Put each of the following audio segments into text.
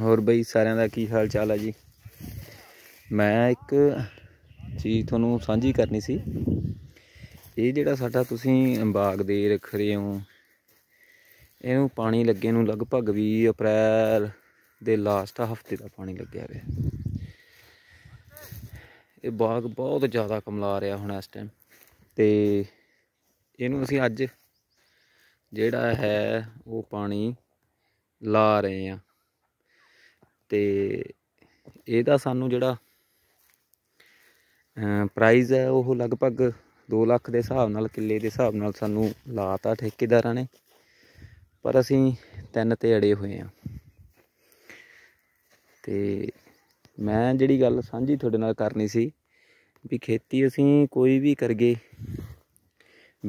ਹੋਰ ਬਈ ਸਾਰਿਆਂ ਦਾ ਕੀ ਹਾਲ ਚਾਲ ਹੈ ਜੀ ਮੈਂ ਇੱਕ ਚੀਜ਼ ਤੁਹਾਨੂੰ ਸਾਂਝੀ ਕਰਨੀ ਸੀ ਇਹ ਜਿਹੜਾ ਸਾਡਾ ਤੁਸੀਂ ਬਾਗ ਦੇ ਰੱਖ ਰਹੇ ਹੋ ਇਹਨੂੰ ਪਾਣੀ ਲੱਗੇ ਨੂੰ ਲਗਭਗ 20 ਅਪ੍ਰੈਲ ਦੇ ਲਾਸਟ ਹਫਤੇ ਦਾ ਪਾਣੀ ਲੱਗਿਆ ਹੋਇਆ ਇਹ ਬਾਗ ਬਹੁਤ ਜ਼ਿਆਦਾ ਕਮਲਾ ਰਿਹਾ ਹੁਣ ਇਸ ਟਾਈਮ ਤੇ ਇਹਨੂੰ ਅਸੀਂ ਅੱਜ ਜਿਹੜਾ ਹੈ ਉਹ ਪਾਣੀ ਲਾ ਰਹੇ ਆ ਤੇ ਇਹਦਾ ਸਾਨੂੰ ਜਿਹੜਾ ਪ੍ਰਾਈਸ ਹੈ ਉਹ ਲਗਭਗ 2 ਲੱਖ ਦੇ ਹਿਸਾਬ ਨਾਲ ਕਿੱਲੇ ਦੇ ਹਿਸਾਬ ਨਾਲ ਸਾਨੂੰ ਲਾਤਾ ਠੇਕੇਦਾਰਾਂ ਨੇ ਪਰ ਅਸੀਂ ਤਿੰਨ ਤੇ ਅੜੇ ਹੋਏ ਆ ਤੇ ਮੈਂ ਜਿਹੜੀ ਗੱਲ ਸਾਂਝੀ ਤੁਹਾਡੇ ਨਾਲ ਕਰਨੀ ਸੀ ਵੀ ਖੇਤੀ ਅਸੀਂ ਕੋਈ ਵੀ ਕਰਗੇ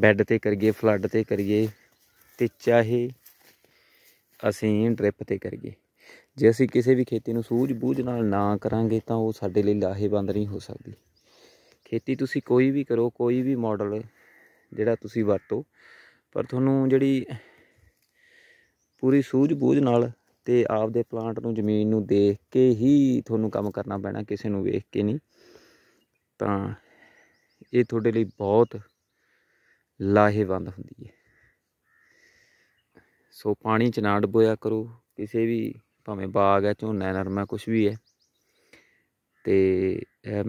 ਬੈੱਡ ਤੇ ਕਰੀਏ ਫਲੱਡ ਤੇ ਕਰੀਏ ਤੇ ਚਾਹੇ ਅਸੀਂ ਡ੍ਰਿਪ ਤੇ ਕਰੀਏ ਜੇ ਅਸੀਂ ਕਿਸੇ ਵੀ ਖੇਤੀ ਨੂੰ ਸੂਝ-ਬੂਝ ਨਾਲ ਨਾ ਕਰਾਂਗੇ ਤਾਂ ਉਹ ਸਾਡੇ ਲਈ ਲਾਹੇਵੰਦ ਨਹੀਂ ਹੋ ਸਕਦੀ ਖੇਤੀ ਤੁਸੀਂ ਕੋਈ ਵੀ ਕਰੋ ਕੋਈ ਵੀ ਮਾਡਲ ਜਿਹੜਾ ਤੁਸੀਂ ਵਰਤੋ ਪਰ ਤੁਹਾਨੂੰ ਜਿਹੜੀ ਪੂਰੀ ਸੂਝ-ਬੂਝ ਨਾਲ ਤੇ ਆਪਦੇ ਪਲਾਂਟ ਨੂੰ ਜ਼ਮੀਨ ਨੂੰ ਦੇਖ ਕੇ ਹੀ ਤੁਹਾਨੂੰ ਕੰਮ ਕਰਨਾ ਪੈਣਾ ਕਿਸੇ ਨੂੰ ਵੇਖ ਕੇ ਨਹੀਂ ਤਾਂ ਇਹ ਤੁਹਾਡੇ ਲਈ ਬਹੁਤ ਲਾਹੇਵੰਦ ਹੁੰਦੀ ਹੈ ਸੋ ਪਾਣੀ ਚ ਨਾ ਡੁੱਬੋਇਆ ਕਰੋ ਕਿਸੇ ਵੀ ਭਾਵੇਂ ਬਾਗ ਹੈ ਝੋਨਾ ਨਰਮਾ ਕੁਝ ਵੀ ਹੈ ਤੇ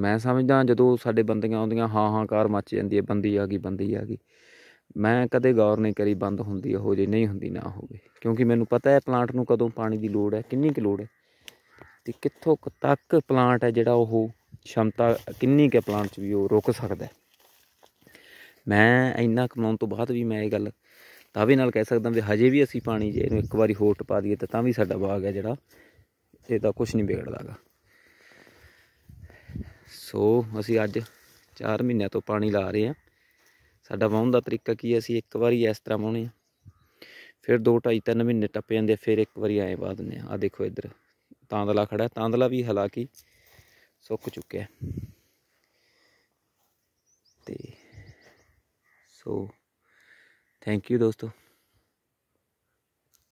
ਮੈਂ ਸਮਝਦਾ ਜਦੋਂ ਸਾਡੇ ਬੰਦੀਆਂ ਆਉਂਦੀਆਂ ਹਾਂ ਹਾਂ ਕਾਰ ਮੱਚ ਜਾਂਦੀ ਹੈ ਬੰਦੀ ਆ ਗਈ ਬੰਦੀ ਆ ਗਈ ਮੈਂ ਕਦੇ ਗੌਰ ਨਹੀਂ ਕਰੀ ਬੰਦ ਹੁੰਦੀ ਉਹ ਜੇ ਨਹੀਂ ਹੁੰਦੀ ਨਾ ਹੋਵੇ ਕਿਉਂਕਿ ਮੈਨੂੰ ਪਤਾ ਹੈ ਪਲਾਂਟ ਨੂੰ ਕਦੋਂ ਪਾਣੀ ਦੀ ਲੋੜ ਹੈ ਕਿੰਨੀ ਕਿ ਲੋੜ ਹੈ ਤੇ ਕਿੱਥੋਂ ਤੱਕ ਪਲਾਂਟ ਹੈ ਜਿਹੜਾ ਉਹ ਸ਼ਮਤਾ ਕਿੰਨੀ ਕਿ ਪਲਾਂਟ 'ਚ ਵੀ ਉਹ ਰੁਕ ਸਕਦਾ ਮੈਂ ਇੰਨਾ ਕਮਾਉਣ ਤੋਂ ਬਾਅਦ ਵੀ ਮੈਂ ਇਹ ਗੱਲ ਵੀ ਨਾਲ ਕਹਿ ਸਕਦਾ ਵੀ ਹਜੇ ਵੀ ਅਸੀਂ ਪਾਣੀ ਜੇ ਇਹਨੂੰ ਇੱਕ ਵਾਰੀ ਹੋਰ ਟਪਾ ਦਈਏ ਤਾਂ ਤਾਂ ਵੀ ਸਾਡਾ ਬਾਗ ਹੈ ਜਿਹੜਾ ਇਹ ਤਾਂ ਕੁਝ ਨਹੀਂ ਵਿਗੜਦਾਗਾ ਸੋ ਅਸੀਂ ਅੱਜ 4 ਮਹੀਨਿਆਂ ਤੋਂ ਪਾਣੀ ਲਾ ਰਹੇ ਆ ਸਾਡਾ ਵਾਹਣ ਦਾ ਤਰੀਕਾ ਕੀ ਹੈ ਅਸੀਂ ਇੱਕ ਵਾਰੀ ਇਸ ਤਰ੍ਹਾਂ ਵਾਹੁੰਦੇ ਆ ਫਿਰ 2 2.5 3 ਮਹੀਨੇ ਟੱਪ ਜਾਂਦੇ ਫਿਰ ਇੱਕ ਵਾਰੀ ਐਂ ਵਾ ਦਿੰਦੇ ਆ ਆ ਦੇਖੋ ਇੱਧਰ ਤਾਂਦਲਾ ਖੜਾ ਤਾਂਦਲਾ ਵੀ ਹਲਾਕੀ ਸੁੱਕ ਚੁੱਕਿਆ ਤੇ ਸੋ ਥੈਂਕ ਯੂ ਦੋਸਤੋ